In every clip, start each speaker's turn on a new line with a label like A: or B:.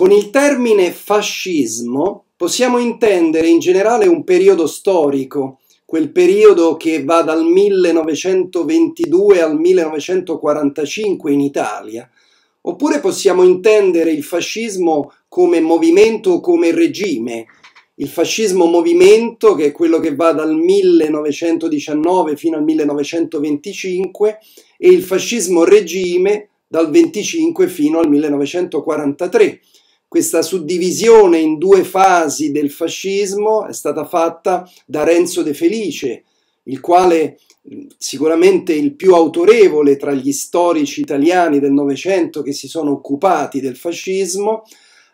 A: Con il termine fascismo possiamo intendere in generale un periodo storico, quel periodo che va dal 1922 al 1945 in Italia, oppure possiamo intendere il fascismo come movimento o come regime. Il fascismo movimento, che è quello che va dal 1919 fino al 1925, e il fascismo regime dal 25 fino al 1943. Questa suddivisione in due fasi del fascismo è stata fatta da Renzo De Felice, il quale mm, sicuramente il più autorevole tra gli storici italiani del Novecento che si sono occupati del fascismo,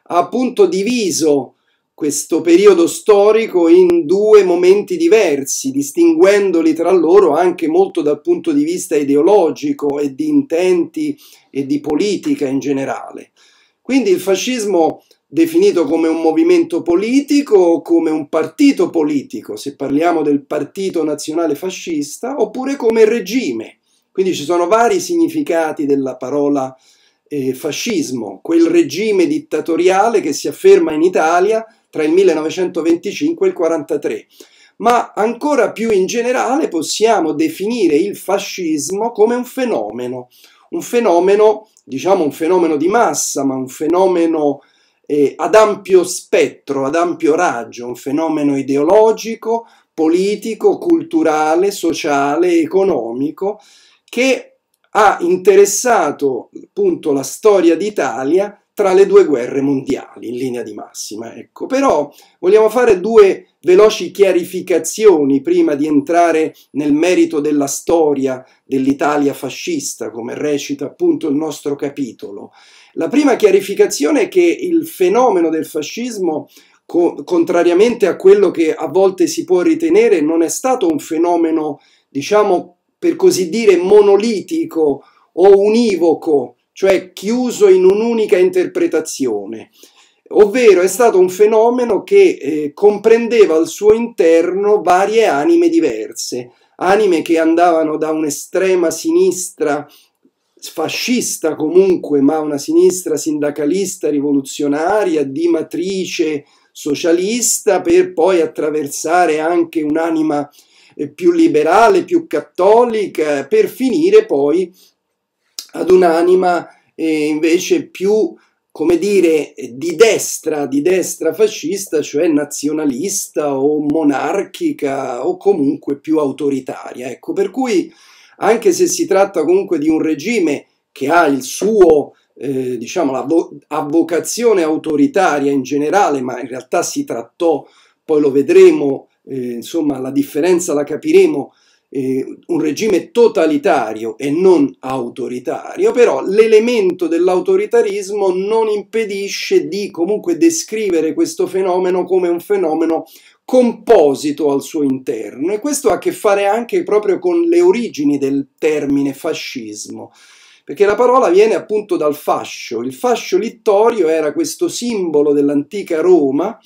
A: ha appunto diviso questo periodo storico in due momenti diversi, distinguendoli tra loro anche molto dal punto di vista ideologico e di intenti e di politica in generale. Quindi il fascismo definito come un movimento politico o come un partito politico, se parliamo del Partito Nazionale Fascista, oppure come regime. Quindi ci sono vari significati della parola eh, fascismo, quel regime dittatoriale che si afferma in Italia tra il 1925 e il 1943. Ma ancora più in generale possiamo definire il fascismo come un fenomeno, un fenomeno, diciamo un fenomeno di massa, ma un fenomeno eh, ad ampio spettro, ad ampio raggio, un fenomeno ideologico, politico, culturale, sociale, economico, che ha interessato appunto la storia d'Italia tra le due guerre mondiali in linea di massima. Ecco. Però vogliamo fare due veloci chiarificazioni prima di entrare nel merito della storia dell'Italia fascista, come recita appunto il nostro capitolo. La prima chiarificazione è che il fenomeno del fascismo co contrariamente a quello che a volte si può ritenere, non è stato un fenomeno, diciamo, per così dire, monolitico o univoco cioè chiuso in un'unica interpretazione, ovvero è stato un fenomeno che eh, comprendeva al suo interno varie anime diverse, anime che andavano da un'estrema sinistra fascista comunque, ma una sinistra sindacalista rivoluzionaria di matrice socialista per poi attraversare anche un'anima eh, più liberale, più cattolica, per finire poi ad un'anima eh, invece più, come dire, di destra, di destra fascista, cioè nazionalista o monarchica o comunque più autoritaria. Ecco, per cui anche se si tratta comunque di un regime che ha il suo, eh, diciamo, la vo- vocazione autoritaria in generale, ma in realtà si trattò, poi lo vedremo, eh, insomma, la differenza la capiremo eh, un regime totalitario e non autoritario, però l'elemento dell'autoritarismo non impedisce di comunque descrivere questo fenomeno come un fenomeno composito al suo interno e questo ha a che fare anche proprio con le origini del termine fascismo perché la parola viene appunto dal fascio. Il fascio littorio era questo simbolo dell'antica Roma,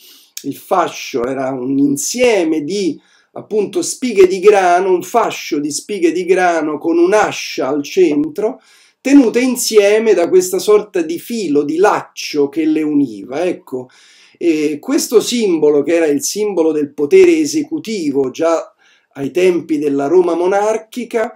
A: il fascio era un insieme di appunto spighe di grano, un fascio di spighe di grano con un'ascia al centro, tenute insieme da questa sorta di filo, di laccio che le univa. Ecco, e questo simbolo, che era il simbolo del potere esecutivo già ai tempi della Roma monarchica,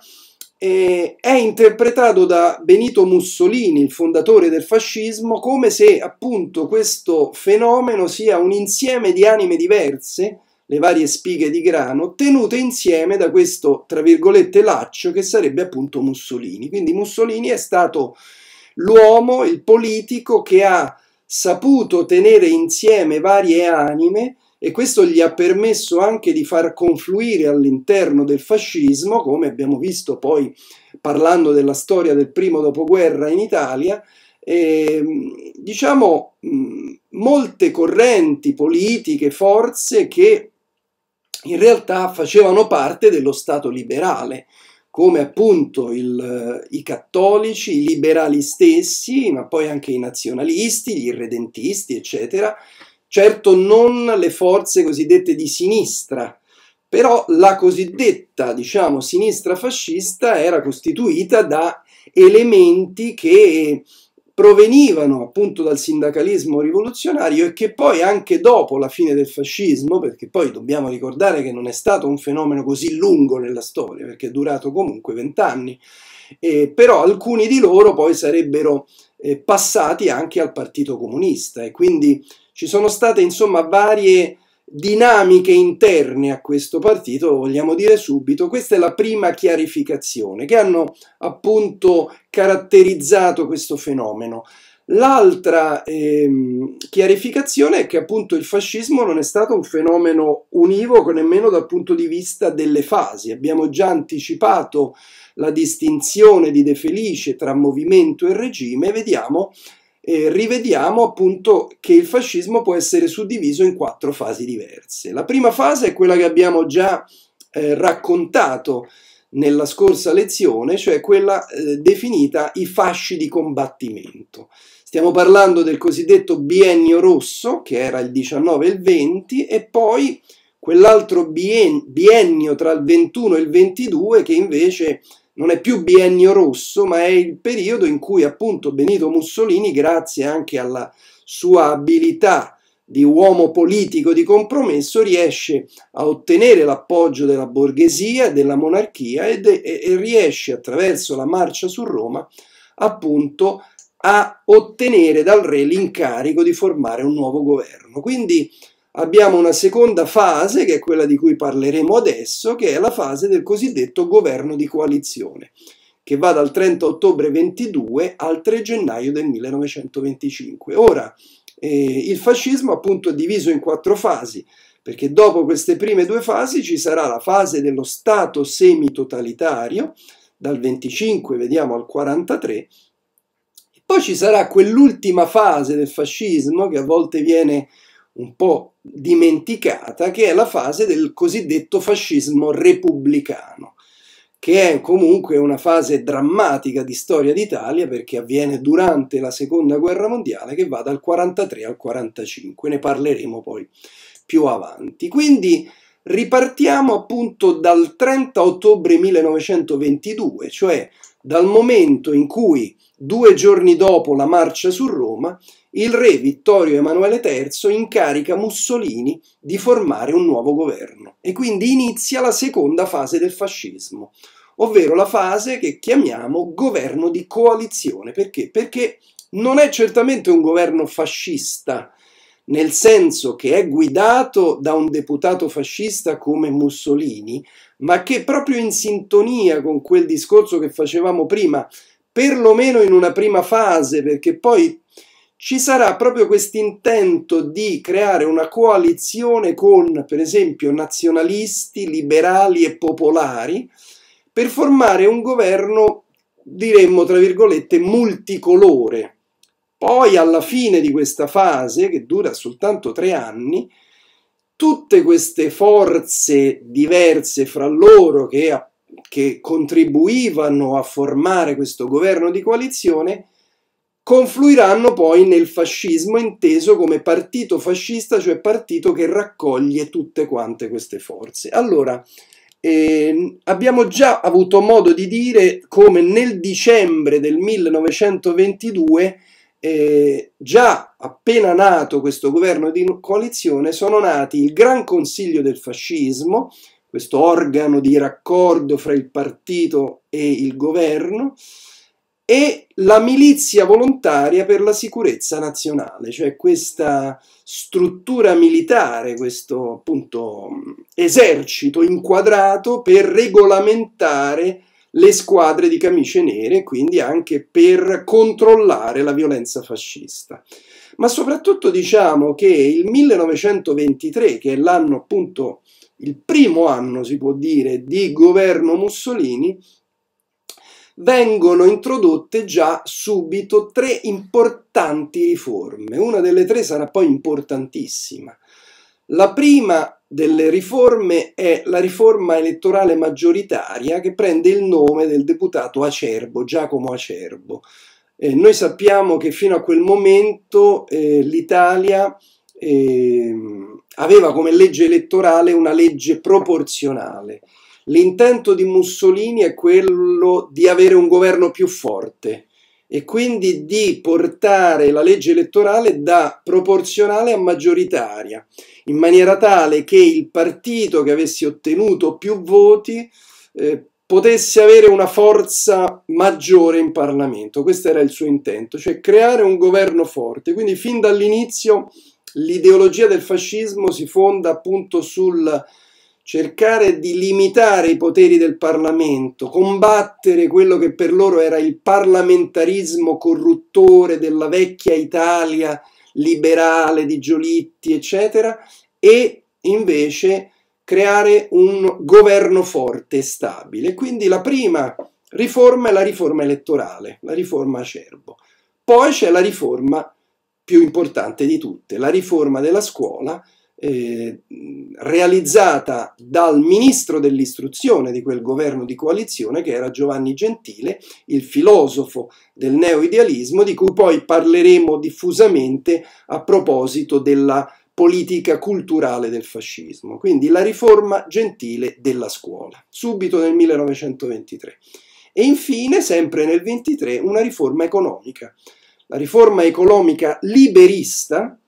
A: è interpretato da Benito Mussolini, il fondatore del fascismo, come se appunto questo fenomeno sia un insieme di anime diverse le varie spighe di grano tenute insieme da questo, tra virgolette, laccio che sarebbe appunto Mussolini. Quindi Mussolini è stato l'uomo, il politico che ha saputo tenere insieme varie anime e questo gli ha permesso anche di far confluire all'interno del fascismo, come abbiamo visto poi parlando della storia del primo dopoguerra in Italia, eh, diciamo mh, mm, molte correnti politiche, forze che in realtà facevano parte dello Stato liberale, come appunto il, eh, i cattolici, i liberali stessi, ma poi anche i nazionalisti, gli irredentisti, eccetera. Certo non le forze cosiddette di sinistra, però la cosiddetta, diciamo, sinistra fascista era costituita da elementi che provenivano appunto dal sindacalismo rivoluzionario e che poi anche dopo la fine del fascismo, perché poi dobbiamo ricordare che non è stato un fenomeno così lungo nella storia, perché è durato comunque vent'anni, eh, però alcuni di loro poi sarebbero eh, passati anche al Partito Comunista e quindi ci sono state insomma varie dinamiche interne a questo partito, vogliamo dire subito, questa è la prima chiarificazione che hanno appunto caratterizzato questo fenomeno. L'altra ehm, chiarificazione è che appunto il fascismo non è stato un fenomeno univoco nemmeno dal punto di vista delle fasi. Abbiamo già anticipato la distinzione di De Felice tra movimento e regime e vediamo eh, rivediamo appunto che il fascismo può essere suddiviso in quattro fasi diverse. La prima fase è quella che abbiamo già eh, raccontato nella scorsa lezione, cioè quella eh, definita i fasci di combattimento. Stiamo parlando del cosiddetto biennio rosso, che era il 19 e il 20, e poi quell'altro biennio tra il 21 e il 22 che invece non è più biennio rosso, ma è il periodo in cui appunto Benito Mussolini, grazie anche alla sua abilità di uomo politico di compromesso, riesce a ottenere l'appoggio della borghesia, della monarchia e, e riesce attraverso la marcia su Roma appunto a ottenere dal re l'incarico di formare un nuovo governo. Quindi abbiamo una seconda fase, che è quella di cui parleremo adesso, che è la fase del cosiddetto governo di coalizione, che va dal 30 ottobre 22 al 3 gennaio del 1925. Ora, eh, il fascismo appunto è diviso in quattro fasi, perché dopo queste prime due fasi ci sarà la fase dello Stato semitotalitario, dal 25 vediamo al 43, poi ci sarà quell'ultima fase del fascismo che a volte viene un po' dimenticata, che è la fase del cosiddetto fascismo repubblicano, che è comunque una fase drammatica di storia d'Italia perché avviene durante la seconda guerra mondiale che va dal 43 al 45, ne parleremo poi più avanti. Quindi Ripartiamo appunto dal 30 ottobre 1922, cioè dal momento in cui, due giorni dopo la marcia su Roma, il re Vittorio Emanuele III incarica Mussolini di formare un nuovo governo e quindi inizia la seconda fase del fascismo, ovvero la fase che chiamiamo governo di coalizione. Perché? Perché non è certamente un governo fascista nel senso che è guidato da un deputato fascista come Mussolini, ma che proprio in sintonia con quel discorso che facevamo prima, perlomeno in una prima fase, perché poi ci sarà proprio questo intento di creare una coalizione con, per esempio, nazionalisti, liberali e popolari, per formare un governo, diremmo tra virgolette, multicolore poi alla fine di questa fase, che dura soltanto tre anni, tutte queste forze diverse fra loro che, che contribuivano a formare questo governo di coalizione confluiranno poi nel fascismo inteso come partito fascista, cioè partito che raccoglie tutte quante queste forze. Allora, eh, abbiamo già avuto modo di dire come nel dicembre del 1922 eh, già appena nato questo governo di coalizione, sono nati il Gran Consiglio del Fascismo, questo organo di raccordo fra il partito e il governo, e la milizia volontaria per la sicurezza nazionale, cioè questa struttura militare, questo appunto esercito inquadrato per regolamentare le squadre di camicie nere, quindi anche per controllare la violenza fascista. Ma soprattutto diciamo che il 1923, che è l'anno appunto, il primo anno si può dire, di governo Mussolini, vengono introdotte già subito tre importanti riforme. Una delle tre sarà poi importantissima. La prima delle riforme è la riforma elettorale maggioritaria che prende il nome del deputato Acerbo, Giacomo Acerbo. Eh, noi sappiamo che fino a quel momento eh, l'Italia eh, aveva come legge elettorale una legge proporzionale. L'intento di Mussolini è quello di avere un governo più forte, e quindi di portare la legge elettorale da proporzionale a maggioritaria, in maniera tale che il partito che avesse ottenuto più voti eh, potesse avere una forza maggiore in Parlamento. Questo era il suo intento, cioè creare un governo forte. Quindi fin dall'inizio l'ideologia del fascismo si fonda appunto sul cercare di limitare i poteri del Parlamento, combattere quello che per loro era il parlamentarismo corruttore della vecchia Italia liberale di Giolitti, eccetera, e invece creare un governo forte e stabile. Quindi la prima riforma è la riforma elettorale, la riforma acerbo. Poi c'è la riforma più importante di tutte, la riforma della scuola, eh, realizzata dal ministro dell'istruzione di quel governo di coalizione che era Giovanni Gentile, il filosofo del neoidealismo di cui poi parleremo diffusamente a proposito della politica culturale del fascismo, quindi la riforma gentile della scuola, subito nel 1923. E infine, sempre nel 1923, una riforma economica. La riforma economica liberista,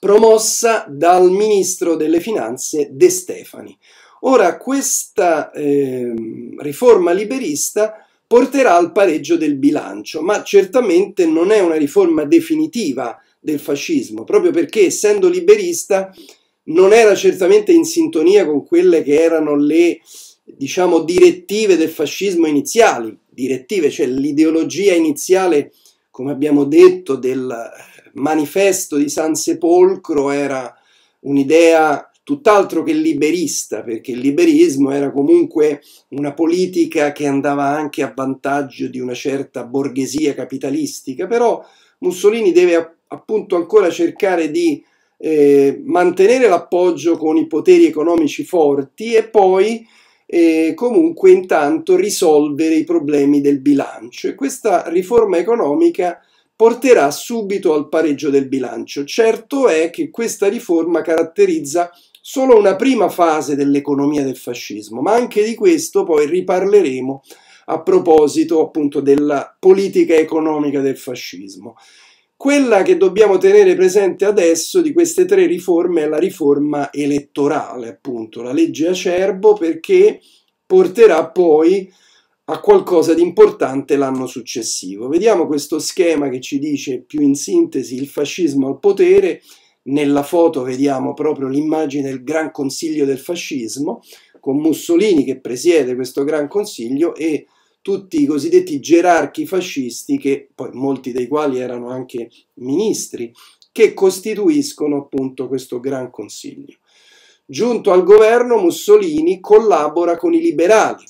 A: promossa dal ministro delle finanze De Stefani. Ora questa eh, riforma liberista porterà al pareggio del bilancio, ma certamente non è una riforma definitiva del fascismo, proprio perché essendo liberista non era certamente in sintonia con quelle che erano le diciamo direttive del fascismo iniziali, direttive, cioè l'ideologia iniziale, come abbiamo detto, del manifesto di San Sepolcro era un'idea tutt'altro che liberista, perché il liberismo era comunque una politica che andava anche a vantaggio di una certa borghesia capitalistica, però Mussolini deve appunto ancora cercare di eh, mantenere l'appoggio con i poteri economici forti e poi eh, comunque intanto risolvere i problemi del bilancio e questa riforma economica porterà subito al pareggio del bilancio. Certo è che questa riforma caratterizza solo una prima fase dell'economia del fascismo, ma anche di questo poi riparleremo a proposito appunto della politica economica del fascismo. Quella che dobbiamo tenere presente adesso di queste tre riforme è la riforma elettorale, appunto, la legge Acerbo, perché porterà poi a qualcosa di importante l'anno successivo. Vediamo questo schema che ci dice più in sintesi il fascismo al potere. Nella foto vediamo proprio l'immagine del Gran Consiglio del Fascismo, con Mussolini che presiede questo Gran Consiglio e tutti i cosiddetti gerarchi fascisti, che poi molti dei quali erano anche ministri, che costituiscono appunto questo Gran Consiglio. Giunto al governo, Mussolini collabora con i liberali,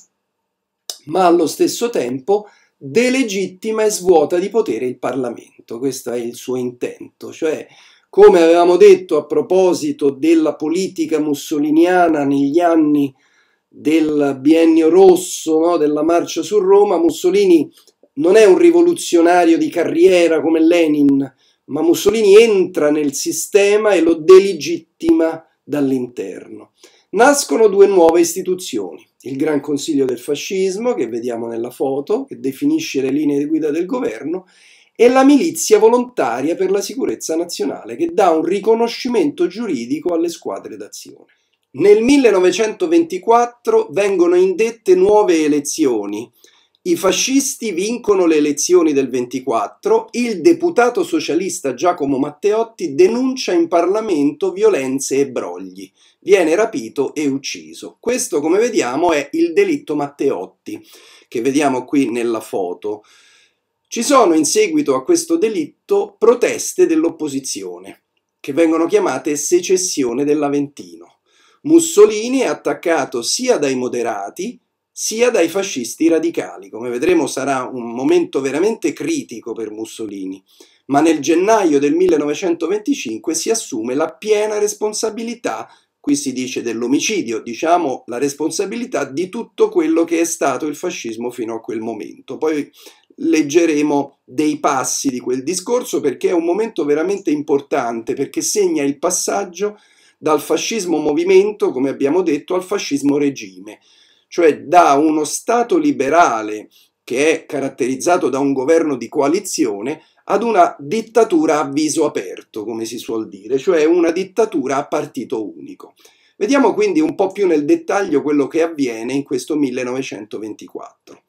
A: ma allo stesso tempo delegittima e svuota di potere il Parlamento. Questo è il suo intento, cioè come avevamo detto a proposito della politica mussoliniana negli anni del biennio rosso, no? della marcia su Roma, Mussolini non è un rivoluzionario di carriera come Lenin, ma Mussolini entra nel sistema e lo delegittima dall'interno. Nascono due nuove istituzioni, il Gran Consiglio del Fascismo, che vediamo nella foto, che definisce le linee di guida del governo, e la Milizia Volontaria per la Sicurezza Nazionale, che dà un riconoscimento giuridico alle squadre d'azione. Nel 1924 vengono indette nuove elezioni, i fascisti vincono le elezioni del 24, il deputato socialista Giacomo Matteotti denuncia in Parlamento violenze e brogli, viene rapito e ucciso. Questo, come vediamo, è il delitto Matteotti, che vediamo qui nella foto. Ci sono in seguito a questo delitto proteste dell'opposizione, che vengono chiamate secessione dell'Aventino. Mussolini è attaccato sia dai moderati, sia dai fascisti radicali. Come vedremo sarà un momento veramente critico per Mussolini, ma nel gennaio del 1925 si assume la piena responsabilità, qui si dice dell'omicidio, diciamo la responsabilità di tutto quello che è stato il fascismo fino a quel momento. Poi leggeremo dei passi di quel discorso perché è un momento veramente importante, perché segna il passaggio dal fascismo movimento, come abbiamo detto, al fascismo regime cioè da uno Stato liberale che è caratterizzato da un governo di coalizione ad una dittatura a viso aperto, come si suol dire, cioè una dittatura a partito unico. Vediamo quindi un po' più nel dettaglio quello che avviene in questo 1924.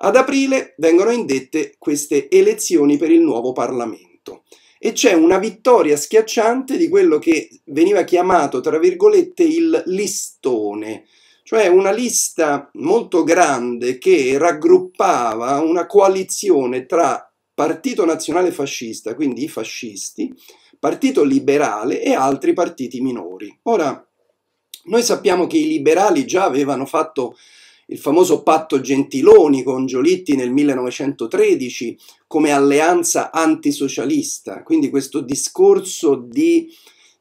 A: Ad aprile vengono indette queste elezioni per il nuovo Parlamento e c'è una vittoria schiacciante di quello che veniva chiamato, tra virgolette, il listone, cioè una lista molto grande che raggruppava una coalizione tra Partito Nazionale Fascista, quindi i fascisti, Partito Liberale e altri partiti minori. Ora, noi sappiamo che i liberali già avevano fatto il famoso patto Gentiloni con Giolitti nel 1913 come alleanza antisocialista, quindi questo discorso di,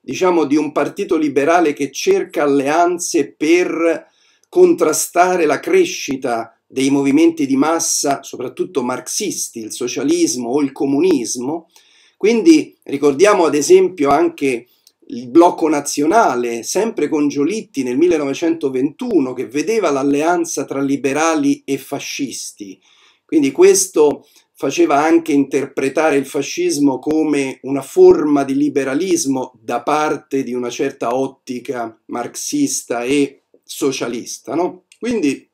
A: diciamo, di un partito liberale che cerca alleanze per contrastare la crescita dei movimenti di massa, soprattutto marxisti, il socialismo o il comunismo. Quindi ricordiamo ad esempio anche il blocco nazionale, sempre con Giolitti nel 1921, che vedeva l'alleanza tra liberali e fascisti. Quindi questo faceva anche interpretare il fascismo come una forma di liberalismo da parte di una certa ottica marxista e socialista. No? Quindi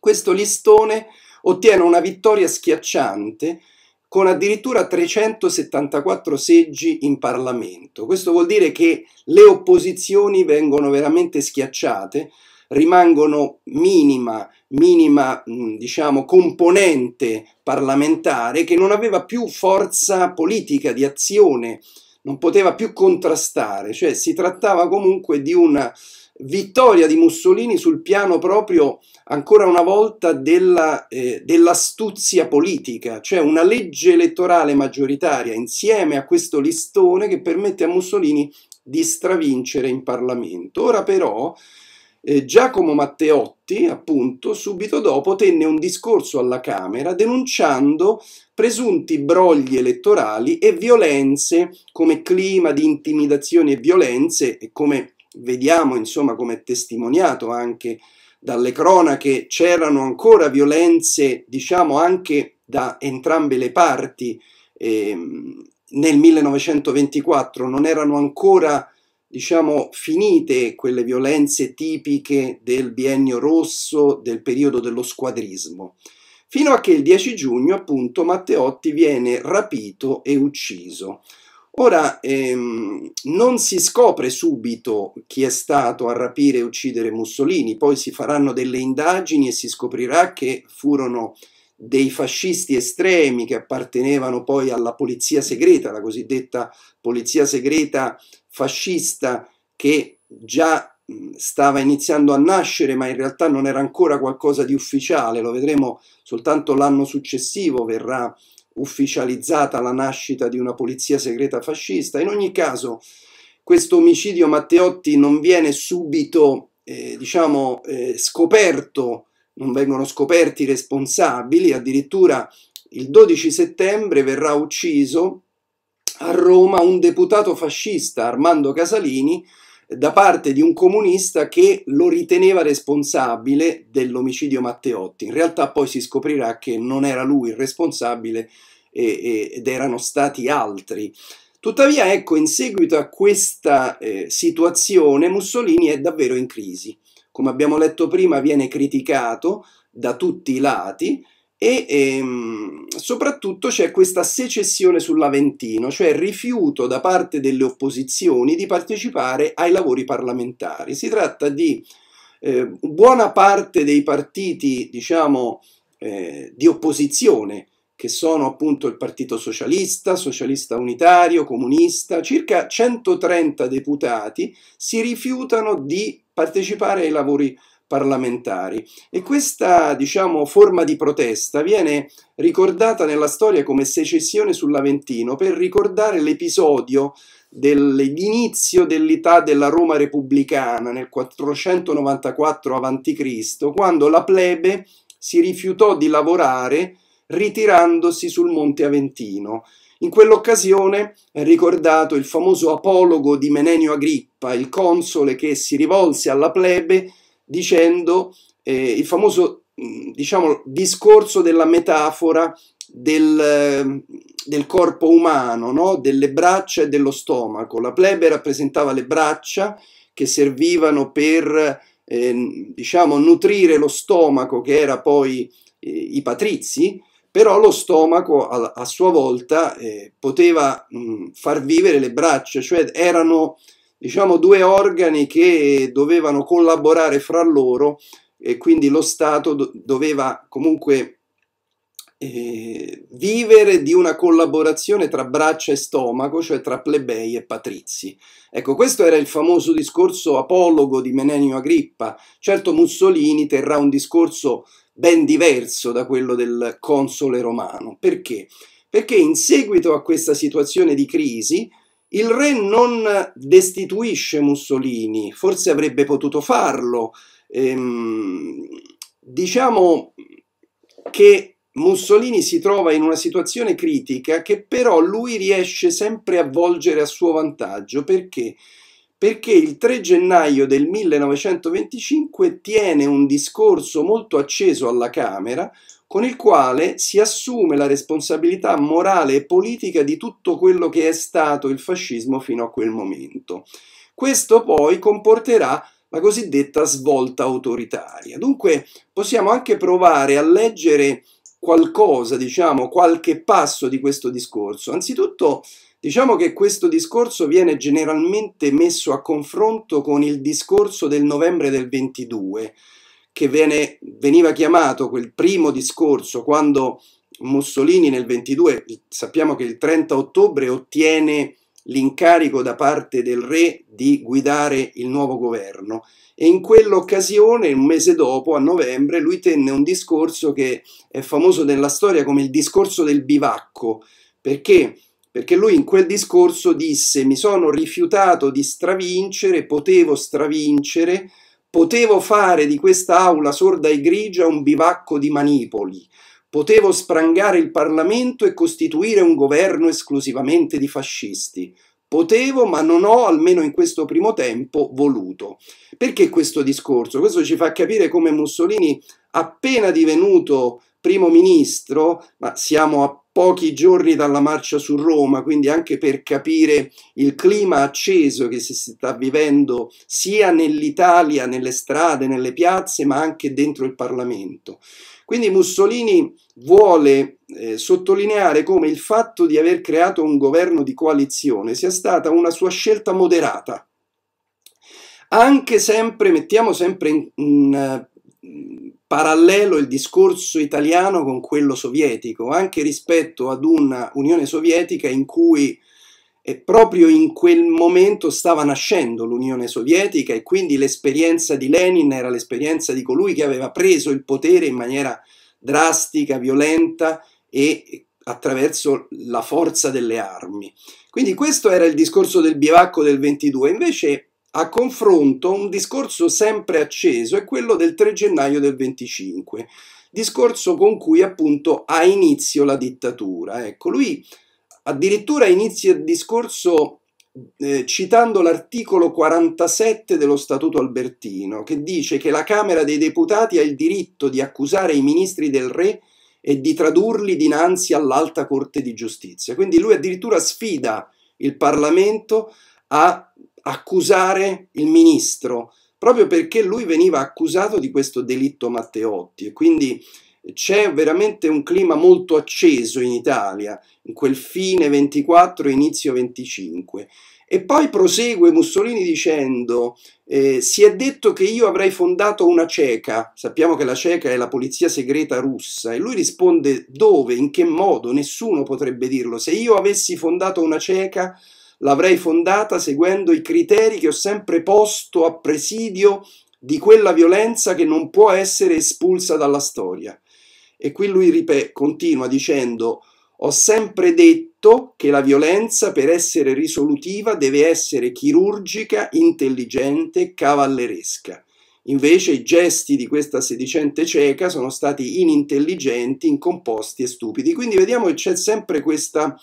A: questo listone ottiene una vittoria schiacciante con addirittura 374 seggi in Parlamento. Questo vuol dire che le opposizioni vengono veramente schiacciate, rimangono minima, minima diciamo, componente parlamentare che non aveva più forza politica di azione, non poteva più contrastare, cioè si trattava comunque di una vittoria di Mussolini sul piano proprio ancora una volta della, eh, dell'astuzia politica, cioè una legge elettorale maggioritaria insieme a questo listone che permette a Mussolini di stravincere in Parlamento. Ora però eh, Giacomo Matteotti, appunto, subito dopo tenne un discorso alla Camera denunciando presunti brogli elettorali e violenze come clima di intimidazioni e violenze e come vediamo insomma come testimoniato anche dalle cronache, c'erano ancora violenze diciamo anche da entrambe le parti. Eh, nel 1924 non erano ancora diciamo, finite quelle violenze tipiche del biennio rosso, del periodo dello squadrismo, fino a che il 10 giugno appunto Matteotti viene rapito e ucciso. Ora, ehm, non si scopre subito chi è stato a rapire e uccidere Mussolini, poi si faranno delle indagini e si scoprirà che furono dei fascisti estremi che appartenevano poi alla polizia segreta, la cosiddetta polizia segreta fascista che già stava iniziando a nascere ma in realtà non era ancora qualcosa di ufficiale, lo vedremo soltanto l'anno successivo verrà ufficializzata la nascita di una polizia segreta fascista. In ogni caso, questo omicidio Matteotti non viene subito, eh, diciamo, eh, scoperto, non vengono scoperti i responsabili, addirittura il 12 settembre verrà ucciso a Roma un deputato fascista, Armando Casalini, da parte di un comunista che lo riteneva responsabile dell'omicidio Matteotti. In realtà poi si scoprirà che non era lui il responsabile e, ed erano stati altri. Tuttavia, ecco, in seguito a questa eh, situazione Mussolini è davvero in crisi. Come abbiamo letto prima, viene criticato da tutti i lati, e ehm, soprattutto c'è questa secessione sull'Aventino, cioè il rifiuto da parte delle opposizioni di partecipare ai lavori parlamentari. Si tratta di eh, buona parte dei partiti, diciamo, eh, di opposizione, che sono appunto il Partito Socialista, Socialista Unitario, Comunista, circa 130 deputati si rifiutano di partecipare ai lavori parlamentari parlamentari. E questa diciamo, forma di protesta viene ricordata nella storia come secessione sull'Aventino per ricordare l'episodio dell'inizio dell'età della Roma repubblicana nel 494 a.C., quando la plebe si rifiutò di lavorare ritirandosi sul Monte Aventino. In quell'occasione è ricordato il famoso apologo di Menenio Agrippa, il console che si rivolse alla plebe dicendo eh, il famoso mm, diciamo, discorso della metafora del, eh, del corpo umano, no? delle braccia e dello stomaco. La plebe rappresentava le braccia che servivano per eh, diciamo, nutrire lo stomaco che era poi eh, i patrizi, però lo stomaco a, a sua volta eh, poteva mh, mm, far vivere le braccia, cioè erano diciamo, due organi che dovevano collaborare fra loro e quindi lo Stato doveva comunque eh, vivere di una collaborazione tra braccia e stomaco, cioè tra plebei e patrizi. Ecco, questo era il famoso discorso apologo di Menenio Agrippa. Certo Mussolini terrà un discorso ben diverso da quello del console romano. Perché? Perché in seguito a questa situazione di crisi, il re non destituisce Mussolini, forse avrebbe potuto farlo. Ehm, diciamo che Mussolini si trova in una situazione critica che però lui riesce sempre a volgere a suo vantaggio perché perché il 3 gennaio del 1925 tiene un discorso molto acceso alla Camera con il quale si assume la responsabilità morale e politica di tutto quello che è stato il fascismo fino a quel momento. Questo poi comporterà la cosiddetta svolta autoritaria. Dunque possiamo anche provare a leggere qualcosa, diciamo, qualche passo di questo discorso. Anzitutto diciamo che questo discorso viene generalmente messo a confronto con il discorso del novembre del 22, che viene, veniva chiamato quel primo discorso quando Mussolini nel 22, sappiamo che il 30 ottobre ottiene l'incarico da parte del re di guidare il nuovo governo e in quell'occasione, un mese dopo, a novembre, lui tenne un discorso che è famoso nella storia come il discorso del bivacco, perché? Perché lui in quel discorso disse mi sono rifiutato di stravincere, potevo stravincere, Potevo fare di questa aula sorda e grigia un bivacco di manipoli. Potevo sprangare il Parlamento e costituire un governo esclusivamente di fascisti. Potevo, ma non ho, almeno in questo primo tempo, voluto. Perché questo discorso? Questo ci fa capire come Mussolini, appena divenuto primo ministro, ma siamo a pochi giorni dalla marcia su Roma, quindi anche per capire il clima acceso che si sta vivendo sia nell'Italia, nelle strade, nelle piazze, ma anche dentro il Parlamento. Quindi Mussolini vuole eh, sottolineare come il fatto di aver creato un governo di coalizione sia stata una sua scelta moderata. Anche sempre, mettiamo sempre in, in eh, parallelo il discorso italiano con quello sovietico, anche rispetto ad una Unione Sovietica in cui e eh, proprio in quel momento stava nascendo l'Unione Sovietica e quindi l'esperienza di Lenin era l'esperienza di colui che aveva preso il potere in maniera drastica, violenta e attraverso la forza delle armi. Quindi questo era il discorso del bivacco del 22. Invece a confronto, un discorso sempre acceso è quello del 3 gennaio del 25, discorso con cui appunto ha inizio la dittatura. Ecco, lui addirittura inizia il discorso eh, citando l'articolo 47 dello Statuto Albertino, che dice che la Camera dei Deputati ha il diritto di accusare i ministri del re e di tradurli dinanzi all'Alta Corte di Giustizia. Quindi lui addirittura sfida il Parlamento a accusare il ministro, proprio perché lui veniva accusato di questo delitto Matteotti e quindi c'è veramente un clima molto acceso in Italia, in quel fine 24, inizio 25. E poi prosegue Mussolini dicendo, eh, si è detto che io avrei fondato una ceca sappiamo che la ceca è la polizia segreta russa, e lui risponde dove, in che modo, nessuno potrebbe dirlo, se io avessi fondato una ceca l'avrei fondata seguendo i criteri che ho sempre posto a presidio di quella violenza che non può essere espulsa dalla storia. E qui lui ripet- continua dicendo ho sempre detto che la violenza per essere risolutiva deve essere chirurgica, intelligente, cavalleresca. Invece i gesti di questa sedicente cieca sono stati inintelligenti, incomposti e stupidi. Quindi vediamo che c'è sempre questa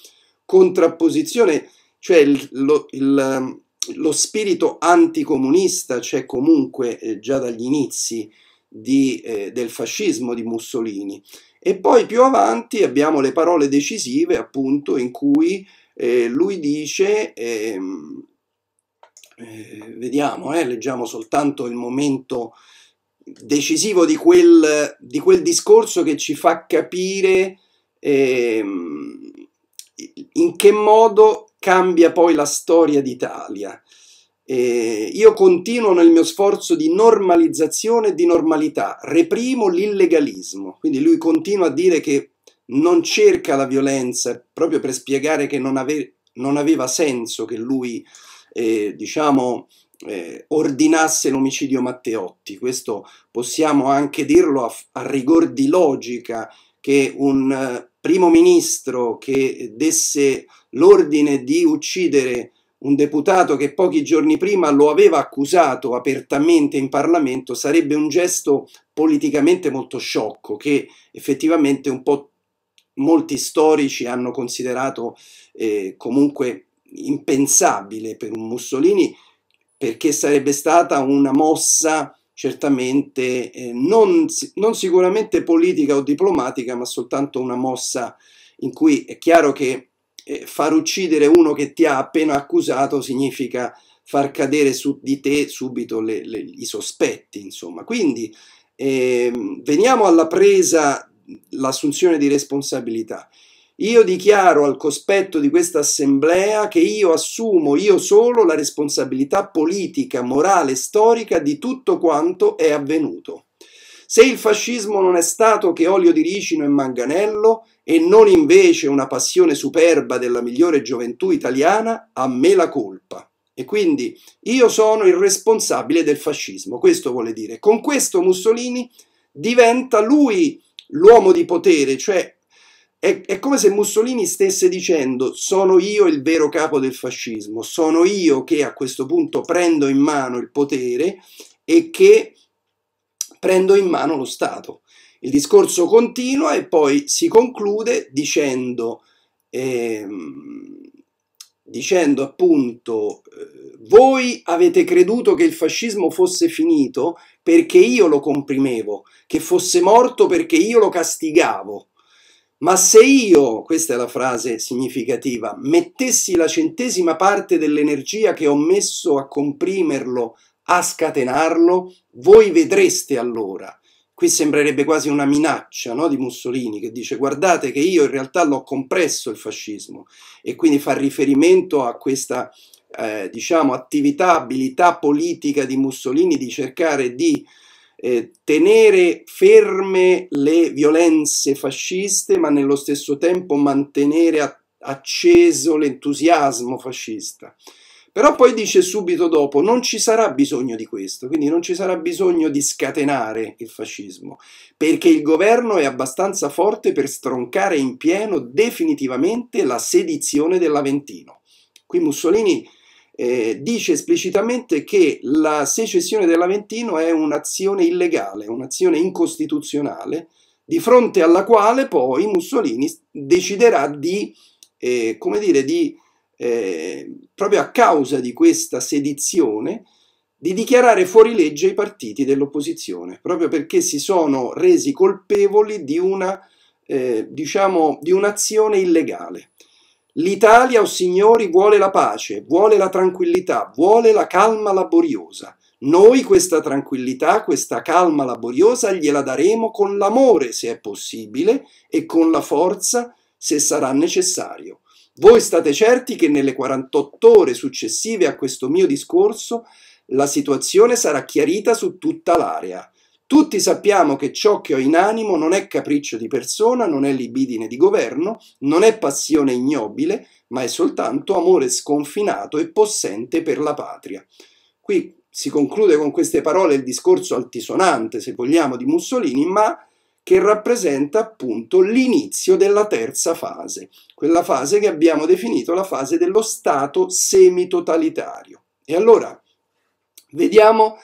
A: contrapposizione cioè il, lo, il, ehm, lo, spirito anticomunista c'è comunque eh, già dagli inizi di, eh, del fascismo di Mussolini. E poi più avanti abbiamo le parole decisive, appunto, in cui eh, lui dice, ehm, eh, vediamo, eh, leggiamo soltanto il momento decisivo di quel, di quel discorso che ci fa capire ehm, in che modo cambia poi la storia d'Italia. Eh, io continuo nel mio sforzo di normalizzazione e di normalità, reprimo l'illegalismo, quindi lui continua a dire che non cerca la violenza proprio per spiegare che non, ave non aveva senso che lui, eh, diciamo, eh, ordinasse l'omicidio Matteotti. Questo possiamo anche dirlo a, a rigor di logica, che un eh, primo ministro che desse l'ordine di uccidere un deputato che pochi giorni prima lo aveva accusato apertamente in Parlamento sarebbe un gesto politicamente molto sciocco che effettivamente un po' molti storici hanno considerato eh, comunque impensabile per un Mussolini perché sarebbe stata una mossa certamente eh, non, non sicuramente politica o diplomatica ma soltanto una mossa in cui è chiaro che far uccidere uno che ti ha appena accusato significa far cadere su di te subito le, le, i sospetti, insomma. Quindi eh, veniamo alla presa l'assunzione di responsabilità. Io dichiaro al cospetto di questa assemblea che io assumo io solo la responsabilità politica, morale, storica di tutto quanto è avvenuto. Se il fascismo non è stato che olio di ricino e manganello, e non invece una passione superba della migliore gioventù italiana, a me la colpa. E quindi io sono il responsabile del fascismo, questo vuole dire. Con questo Mussolini diventa lui l'uomo di potere, cioè è, è, come se Mussolini stesse dicendo sono io il vero capo del fascismo, sono io che a questo punto prendo in mano il potere e che prendo in mano lo Stato. Il discorso continua e poi si conclude dicendo, ehm, dicendo appunto, eh, voi avete creduto che il fascismo fosse finito perché io lo comprimevo, che fosse morto perché io lo castigavo. Ma se io, questa è la frase significativa, mettessi la centesima parte dell'energia che ho messo a comprimerlo a scatenarlo, voi vedreste allora. Qui sembrerebbe quasi una minaccia no, di Mussolini che dice guardate che io in realtà l'ho compresso il fascismo e quindi fa riferimento a questa eh, diciamo, attività, abilità politica di Mussolini di cercare di eh, tenere ferme le violenze fasciste, ma nello stesso tempo mantenere acceso l'entusiasmo fascista. Però poi dice subito dopo non ci sarà bisogno di questo, quindi non ci sarà bisogno di scatenare il fascismo, perché il governo è abbastanza forte per stroncare in pieno definitivamente la sedizione dell'Aventino. Qui Mussolini eh, dice esplicitamente che la secessione dell'Aventino è un'azione illegale, un'azione incostituzionale, di fronte alla quale poi Mussolini deciderà di, eh, come dire, di eh, proprio a causa di questa sedizione, di dichiarare fuori legge i partiti dell'opposizione, proprio perché si sono resi colpevoli di una, eh, diciamo, di un'azione illegale. L'Italia, o oh signori, vuole la pace, vuole la tranquillità, vuole la calma laboriosa. Noi questa tranquillità, questa calma laboriosa gliela daremo con l'amore, se è possibile, e con la forza, se sarà necessario. Voi state certi che nelle 48 ore successive a questo mio discorso la situazione sarà chiarita su tutta l'area. Tutti sappiamo che ciò che ho in animo non è capriccio di persona, non è libidine di governo, non è passione ignobile, ma è soltanto amore sconfinato e possente per la patria. Qui si conclude con queste parole il discorso altisonante, se vogliamo, di Mussolini, ma che rappresenta appunto l'inizio della terza fase, quella fase che abbiamo definito la fase dello stato semitotalitario. E allora vediamo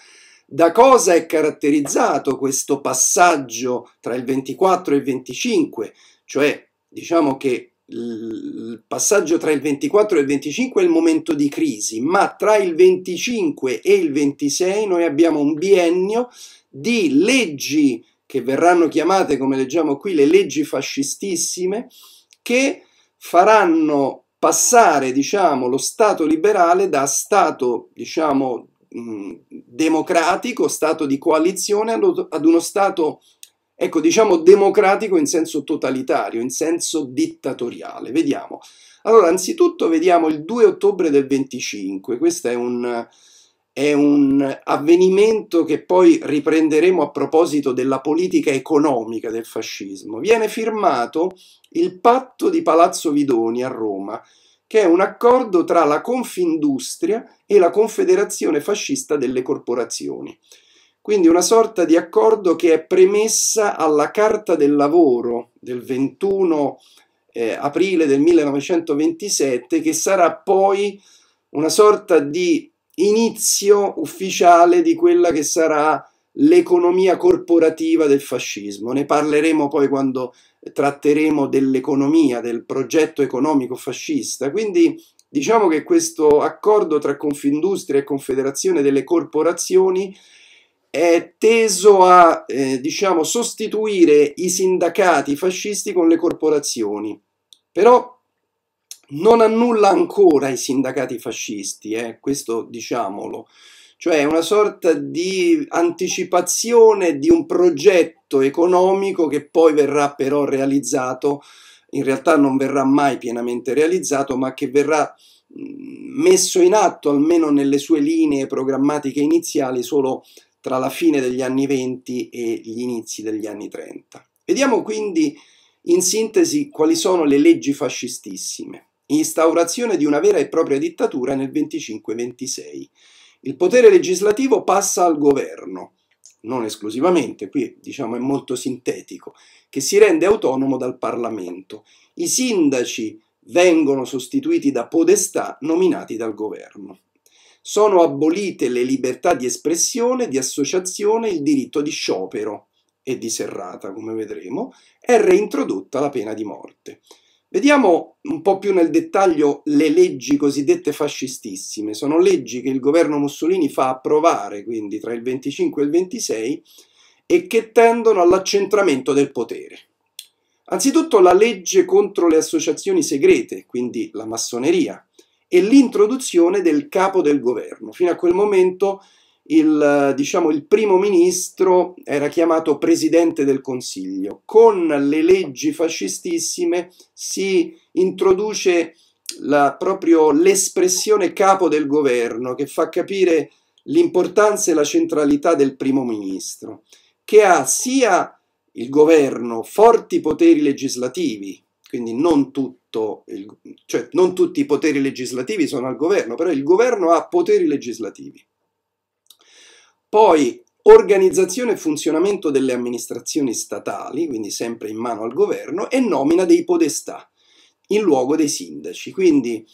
A: da cosa è caratterizzato questo passaggio tra il 24 e il 25, cioè diciamo che il passaggio tra il 24 e il 25 è il momento di crisi, ma tra il 25 e il 26 noi abbiamo un biennio di leggi che verranno chiamate, come leggiamo qui, le leggi fascistissime, che faranno passare diciamo, lo Stato liberale da Stato diciamo, mm, democratico, Stato di coalizione, ad uno Stato ecco, diciamo, democratico in senso totalitario, in senso dittatoriale. Vediamo. Allora, anzitutto vediamo il 2 ottobre del 25, questo è un è un avvenimento che poi riprenderemo a proposito della politica economica del fascismo. Viene firmato il patto di Palazzo Vidoni a Roma, che è un accordo tra la Confindustria e la Confederazione Fascista delle Corporazioni. Quindi una sorta di accordo che è premessa alla Carta del Lavoro del 21 eh, aprile del 1927, che sarà poi una sorta di inizio ufficiale di quella che sarà l'economia corporativa del fascismo. Ne parleremo poi quando tratteremo dell'economia, del progetto economico fascista. Quindi diciamo che questo accordo tra Confindustria e Confederazione delle Corporazioni è teso a eh, diciamo, sostituire i sindacati fascisti con le corporazioni. Però non annulla ancora i sindacati fascisti, eh, questo diciamolo, cioè una sorta di anticipazione di un progetto economico che poi verrà però realizzato, in realtà non verrà mai pienamente realizzato, ma che verrà messo in atto almeno nelle sue linee programmatiche iniziali solo tra la fine degli anni 20 e gli inizi degli anni 30. Vediamo quindi in sintesi quali sono le leggi fascistissime instaurazione di una vera e propria dittatura nel 25-26. Il potere legislativo passa al governo, non esclusivamente, qui diciamo è molto sintetico, che si rende autonomo dal Parlamento. I sindaci vengono sostituiti da podestà nominati dal governo. Sono abolite le libertà di espressione, di associazione, il diritto di sciopero e di serrata, come vedremo, è reintrodotta la pena di morte. Vediamo un po' più nel dettaglio le leggi cosiddette fascistissime. Sono leggi che il governo Mussolini fa approvare, quindi tra il 25 e il 26, e che tendono all'accentramento del potere. Anzitutto la legge contro le associazioni segrete, quindi la massoneria, e l'introduzione del capo del governo. Fino a quel momento il, diciamo, il primo ministro era chiamato presidente del Consiglio. Con le leggi fascistissime si introduce la, proprio l'espressione capo del governo che fa capire l'importanza e la centralità del primo ministro, che ha sia il governo forti poteri legislativi, quindi non, tutto il, cioè non tutti i poteri legislativi sono al governo, però il governo ha poteri legislativi poi organizzazione e funzionamento delle amministrazioni statali, quindi sempre in mano al governo, e nomina dei podestà in luogo dei sindaci. Quindi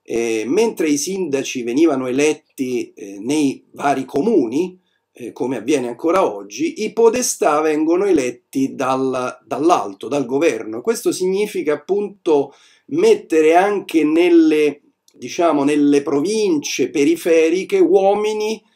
A: eh, mentre i sindaci venivano eletti eh, nei vari comuni, eh, come avviene ancora oggi, i podestà vengono eletti dal, dall'alto, dal governo. Questo significa appunto mettere anche nelle, diciamo, nelle province periferiche uomini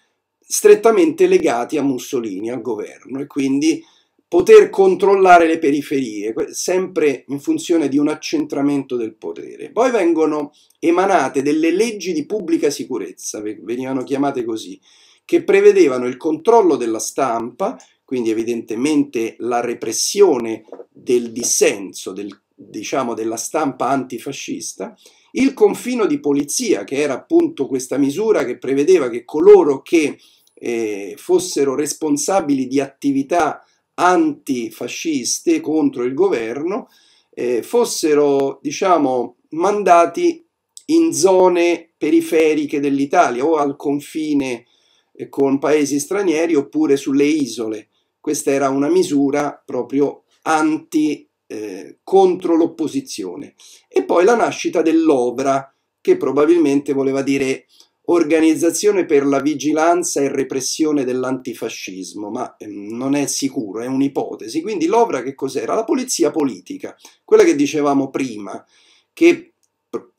A: strettamente legati a Mussolini, al governo, e quindi poter controllare le periferie, sempre in funzione di un accentramento del potere. Poi vengono emanate delle leggi di pubblica sicurezza, venivano chiamate così, che prevedevano il controllo della stampa, quindi evidentemente la repressione del dissenso, del, diciamo, della stampa antifascista, il confino di polizia, che era appunto questa misura che prevedeva che coloro che eh, fossero responsabili di attività antifasciste contro il governo, eh, fossero diciamo, mandati in zone periferiche dell'Italia o al confine eh, con paesi stranieri oppure sulle isole. Questa era una misura proprio anti eh, contro l'opposizione. E poi la nascita dell'Obra, che probabilmente voleva dire Organizzazione per la vigilanza e repressione dell'antifascismo, ma ehm, non è sicuro, è un'ipotesi. Quindi l'ovra che cos'era? La polizia politica, quella che dicevamo prima, che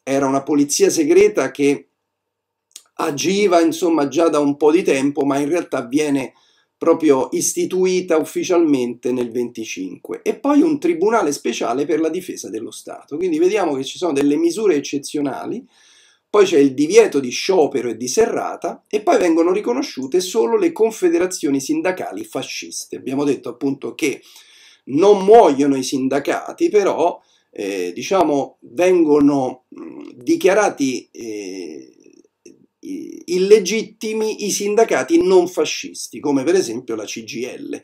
A: era una polizia segreta che agiva insomma già da un po' di tempo, ma in realtà viene proprio istituita ufficialmente nel 25 e poi un tribunale speciale per la difesa dello Stato. Quindi vediamo che ci sono delle misure eccezionali poi c'è il divieto di sciopero e di serrata e poi vengono riconosciute solo le confederazioni sindacali fasciste. Abbiamo detto appunto che non muoiono i sindacati, però eh, diciamo, vengono mh, mm, dichiarati eh, illegittimi i sindacati non fascisti, come per esempio la CGL.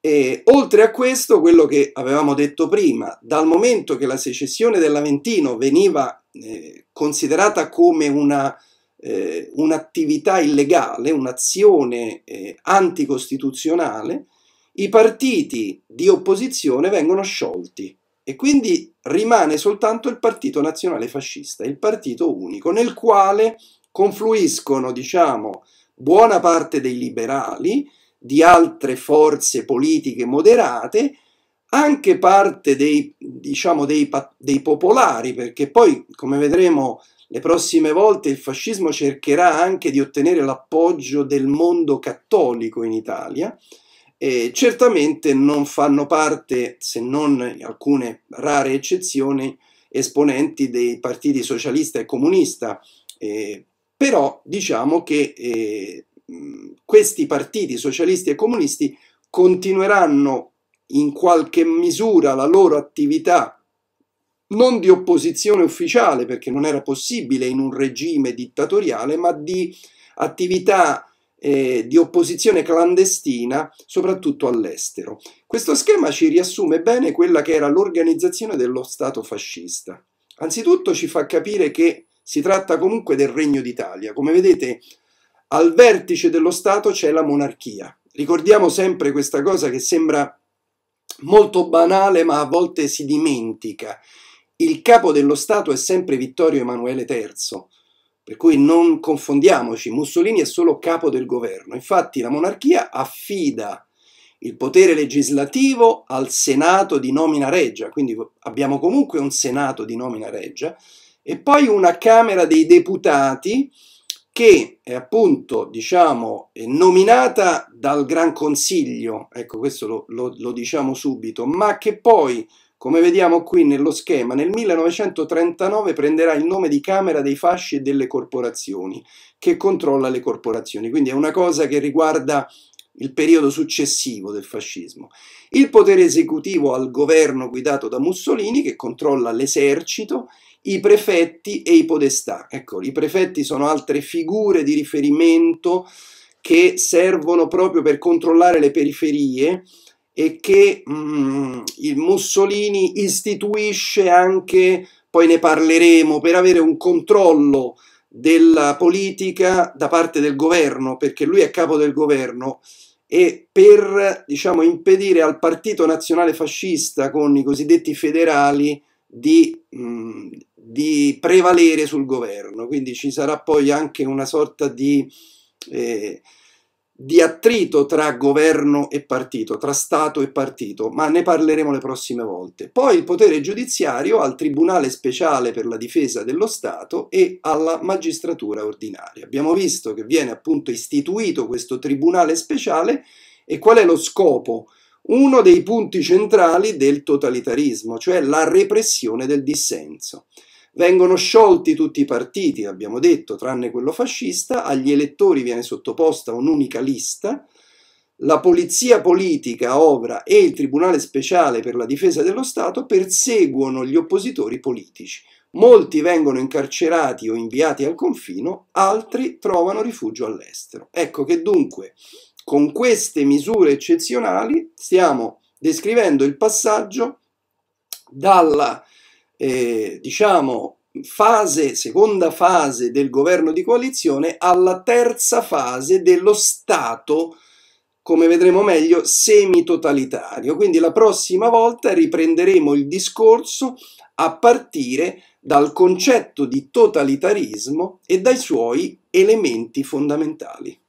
A: E, oltre a questo, quello che avevamo detto prima, dal momento che la secessione dell'Aventino veniva eh, considerata come eh, un'attività eh, un illegale, un'azione eh, anticostituzionale, i partiti di opposizione vengono sciolti e quindi rimane soltanto il Partito Nazionale Fascista, il partito unico, nel quale confluiscono, diciamo, buona parte dei liberali, di altre forze politiche moderate anche parte dei, diciamo, dei, dei popolari, perché poi, come vedremo le prossime volte, il fascismo cercherà anche di ottenere l'appoggio del mondo cattolico in Italia, e certamente non fanno parte, se non in alcune rare eccezioni, esponenti dei partiti socialista e comunista, eh, però diciamo che eh, questi partiti socialisti e comunisti continueranno in qualche misura la loro attività non di opposizione ufficiale, perché non era possibile in un regime dittatoriale, ma di attività eh, di opposizione clandestina, soprattutto all'estero. Questo schema ci riassume bene quella che era l'organizzazione dello Stato fascista. Anzitutto ci fa capire che si tratta comunque del Regno d'Italia. Come vedete, al vertice dello Stato c'è la monarchia. Ricordiamo sempre questa cosa che sembra molto banale ma a volte si dimentica. Il capo dello Stato è sempre Vittorio Emanuele III, per cui non confondiamoci, Mussolini è solo capo del governo. Infatti la monarchia affida il potere legislativo al Senato di nomina reggia, quindi abbiamo comunque un Senato di nomina reggia, e poi una Camera dei Deputati che è appunto, diciamo, nominata dal Gran Consiglio, ecco questo lo, lo, lo diciamo subito, ma che poi, come vediamo qui nello schema, nel 1939 prenderà il nome di Camera dei Fasci e delle Corporazioni, che controlla le corporazioni, quindi è una cosa che riguarda il periodo successivo del fascismo. Il potere esecutivo al governo guidato da Mussolini che controlla l'esercito, i prefetti e i podestà. Ecco, i prefetti sono altre figure di riferimento che servono proprio per controllare le periferie e che mm, il Mussolini istituisce anche, poi ne parleremo, per avere un controllo della politica da parte del governo, perché lui è capo del governo e per diciamo, impedire al Partito Nazionale Fascista con i cosiddetti federali di, mh, mm, di, prevalere sul governo. Quindi ci sarà poi anche una sorta di eh, di attrito tra governo e partito, tra Stato e partito, ma ne parleremo le prossime volte. Poi il potere giudiziario al Tribunale speciale per la difesa dello Stato e alla magistratura ordinaria. Abbiamo visto che viene appunto istituito questo Tribunale speciale e qual è lo scopo? Uno dei punti centrali del totalitarismo, cioè la repressione del dissenso. Vengono sciolti tutti i partiti, abbiamo detto, tranne quello fascista, agli elettori viene sottoposta un'unica lista, la polizia politica, Ovra e il Tribunale speciale per la difesa dello Stato perseguono gli oppositori politici. Molti vengono incarcerati o inviati al confino, altri trovano rifugio all'estero. Ecco che dunque con queste misure eccezionali stiamo descrivendo il passaggio dalla eh, diciamo, fase, seconda fase del governo di coalizione alla terza fase dello Stato, come vedremo meglio, semitotalitario. Quindi la prossima volta riprenderemo il discorso a partire dal concetto di totalitarismo e dai suoi elementi fondamentali.